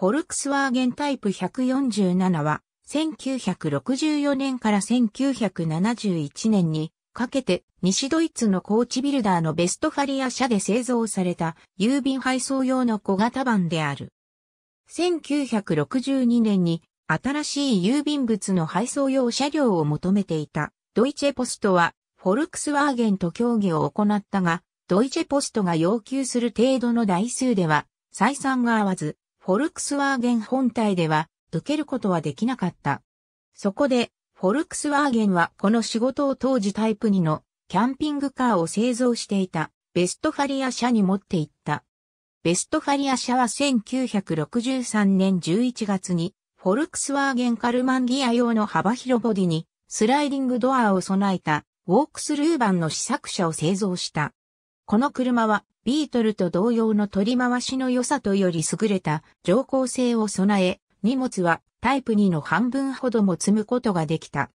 フォルクスワーゲンタイプ147は、1964年から1971年にかけて西ドイツのコーチビルダーのベストファリア社で製造された郵便配送用の小型版である。1962年に新しい郵便物の配送用車両を求めていたドイチェポストはフォルクスワーゲンと協議を行ったが、ドイチェポストが要求する程度の台数では採算が合わず、フォルクスワーゲン本体では受けることはできなかった。そこで、フォルクスワーゲンはこの仕事を当時タイプ2のキャンピングカーを製造していたベストファリア社に持っていった。ベストファリア社は1963年11月にフォルクスワーゲンカルマンギア用の幅広ボディにスライディングドアを備えたウォークスルー版の試作車を製造した。この車はビートルと同様の取り回しの良さとより優れた乗降性を備え、荷物はタイプ2の半分ほども積むことができた。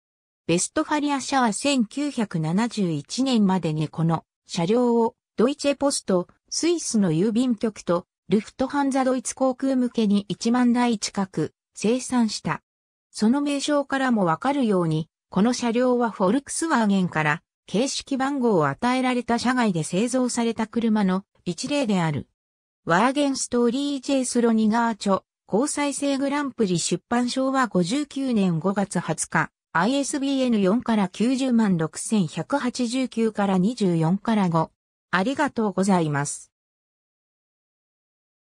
ベストファリア社は1971年までにこの車両をドイツェポスト、スイスの郵便局とルフトハンザドイツ航空向けに1万台近く生産した。その名称からもわかるように、この車両はフォルクスワーゲンから形式番号を与えられた社外で製造された車の一例である。ワーゲンストーリー・ジェイス・ロニガーチョ、高再生グランプリ出版賞は59年5月20日、ISBN4 から90万6189から24から5。ありがとうございます。